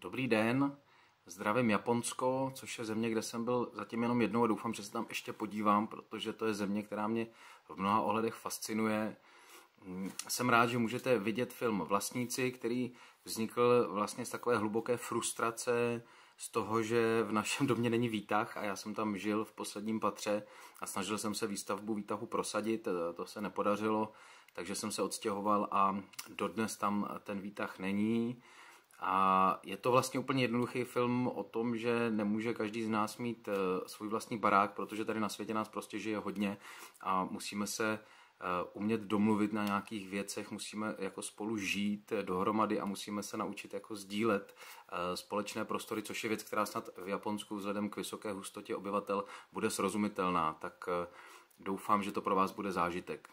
Dobrý den, zdravím Japonsko, což je země, kde jsem byl zatím jenom jednou a doufám, že se tam ještě podívám, protože to je země, která mě v mnoha ohledech fascinuje. Jsem rád, že můžete vidět film Vlastníci, který vznikl vlastně z takové hluboké frustrace z toho, že v našem domě není výtah a já jsem tam žil v posledním patře a snažil jsem se výstavbu výtahu prosadit, to se nepodařilo, takže jsem se odstěhoval a dodnes tam ten výtah není. A je to vlastně úplně jednoduchý film o tom, že nemůže každý z nás mít eh, svůj vlastní barák, protože tady na světě nás prostě žije hodně a musíme se eh, umět domluvit na nějakých věcech, musíme jako spolu žít eh, dohromady a musíme se naučit jako sdílet společné prostory, což je věc, která snad v Japonsku vzhledem k vysoké hustotě obyvatel bude srozumitelná, tak doufám, že to pro vás bude zážitek.